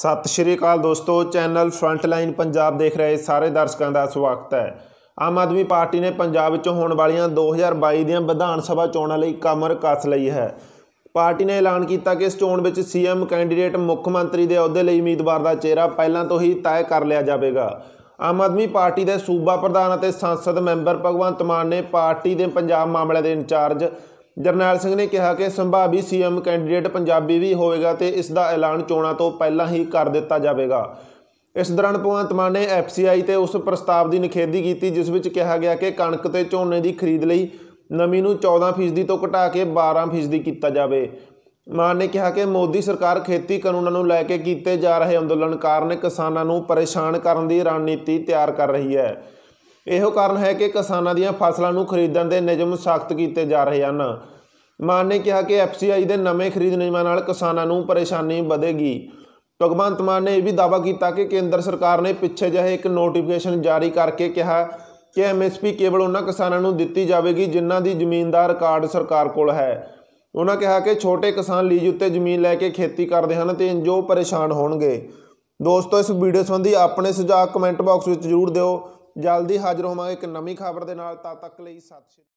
ਸਤਿ ਸ਼੍ਰੀ ਅਕਾਲ ਦੋਸਤੋ channel frontline Punjab ਦੇਖ ਰਹੇ ਸਾਰੇ ਦਰਸ਼ਕਾਂ ਦਾ ਸਵਾਗਤ ਹੈ ਆਮ ਆਦਮੀ ਪਾਰਟੀ ਨੇ ਪੰਜਾਬ ਵਿੱਚ ਹੋਣ ਵਾਲੀਆਂ 2022 ਦੀਆਂ ਵਿਧਾਨ ਸਭਾ ਚੋਣਾਂ ਲਈ ਕਮਰ ਕੱਸ ਲਈ ਹੈ ਪਾਰਟੀ ਨੇ ਐਲਾਨ ਕੀਤਾ ਕਿ ਇਸ ਚੋਣ ਵਿੱਚ ਸੀਐਮ ਕੈਂਡੀਡੇਟ ਮੁੱਖ ਮੰਤਰੀ ਦੇ ਅਹੁਦੇ ਲਈ ਉਮੀਦਵਾਰ ਦਾ ਚਿਹਰਾ ਪਹਿਲਾਂ ਤੋਂ ਹੀ ਤੈਅ ਕਰ ਲਿਆ ਜਾਵੇਗਾ ਆਮ ਆਦਮੀ ਪਾਰਟੀ ਦੇ ਸੂਬਾ ਪ੍ਰਧਾਨ ਅਤੇ ਸੰਸਦ ਮੈਂਬਰ ਭਗਵੰਤ ਮਾਨ ਨੇ ਪਾਰਟੀ ਦੇ ਪੰਜਾਬ ਮਾਮਲੇ ਦੇ ਇੰਚਾਰਜ ਜਰਨੈਲ ਸਿੰਘ ਨੇ ਕਿਹਾ ਕਿ ਸੰਭਾਵੀ ਸੀਐਮ ਕੈਂਡੀਡੇਟ ਪੰਜਾਬੀ ਵੀ ਹੋਵੇਗਾ ਤੇ ਇਸ ਦਾ ਐਲਾਨ ਚੋਣਾਂ ਤੋਂ ਪਹਿਲਾਂ ਹੀ ਕਰ ਦਿੱਤਾ ਜਾਵੇਗਾ ਇਸ ਦੌਰਾਨ ਭਗਵੰਤ ਮਾਨ ਨੇ ਐਫਸੀਆਈ ਤੇ ਉਸ ਪ੍ਰਸਤਾਵ ਦੀ ਨਿਖੇਧੀ ਕੀਤੀ ਜਿਸ ਵਿੱਚ ਕਿਹਾ ਗਿਆ ਕਿ ਕਣਕ ਤੇ ਝੋਨੇ ਦੀ ਖਰੀਦ ਲਈ ਨਮੀ ਨੂੰ 14% ਤੋਂ ਘਟਾ ਕੇ 12% ਕੀਤਾ ਜਾਵੇ ਮਾਨ ਨੇ ਕਿਹਾ ਕਿ ਮੋਦੀ ਸਰਕਾਰ ਖੇਤੀ ਕਾਨੂੰਨਾਂ ਨੂੰ ਲੈ ਕੇ ਕੀਤੇ ਜਾ ਰਹੇ ਅੰਦੋਲਨ ਕਾਰਨ ਕਿਸਾਨਾਂ ਨੂੰ ਪਰੇਸ਼ਾਨ ਕਰਨ ਦੀ ਰਣਨੀਤੀ ਤਿਆਰ ਕਰ ਰਹੀ ਹੈ ਇਹੋ ਕਾਰਨ ਹੈ ਕਿ ਕਿਸਾਨਾਂ ਦੀਆਂ ਫਸਲਾਂ ਨੂੰ ਖਰੀਦਣ ਦੇ ਨਿਯਮ ਸਖਤ ਕੀਤੇ ਜਾ ਰਹੇ ਹਨ ਮਾਨ ਨੇ ਕਿਹਾ ਕਿ ਐਫਸੀਆਈ ਦੇ ਨਵੇਂ ਖਰੀਦ ਨਿਯਮਾਂ ਨਾਲ ਕਿਸਾਨਾਂ ਨੂੰ ਪਰੇਸ਼ਾਨੀ ਵਧੇਗੀ ਭਗਵੰਤ ਮਾਨ ਨੇ ਇਹ ਵੀ ਦਾਅਵਾ ਕੀਤਾ ਕਿ ਕੇਂਦਰ ਸਰਕਾਰ ਨੇ ਪਿੱਛੇ ਜਿਹੇ ਇੱਕ ਨੋਟੀਫਿਕੇਸ਼ਨ ਜਾਰੀ ਕਰਕੇ ਕਿਹਾ ਕਿ ਐਮਐਸਪੀ ਕੇਵਲ ਉਹਨਾਂ ਕਿਸਾਨਾਂ ਨੂੰ ਦਿੱਤੀ ਜਾਵੇਗੀ ਜਿਨ੍ਹਾਂ ਦੀ ਜ਼ਮੀਨ ਦਾ ਰਿਕਾਰਡ ਸਰਕਾਰ ਕੋਲ ਹੈ ਉਹਨਾਂ ਕਿਹਾ ਕਿ ਛੋਟੇ ਕਿਸਾਨ ਲੀਜ਼ ਉੱਤੇ ਜ਼ਮੀਨ ਲੈ ਕੇ ਖੇਤੀ ਕਰਦੇ ਹਨ ਤੇ ਜੋ ਪਰੇਸ਼ਾਨ ਹੋਣਗੇ ਦੋਸਤੋ ਇਸ ਵੀਡੀਓ ਸੰਬੰਧੀ ਆਪਣੇ ਸੁਝਾਅ ਕਮੈਂਟ ਬਾਕਸ ਵਿੱਚ ਜ਼ਰੂਰ ਦਿਓ ਜਲਦੀ ਹਾਜ਼ਰ ਹੋਵਾਂਗੇ ਇੱਕ ਨਵੀਂ ਖਬਰ ਦੇ ਨਾਲ ਤਦ ਤੱਕ ਲਈ ਸਤਿ ਸ਼੍ਰੀ ਅਕਾਲ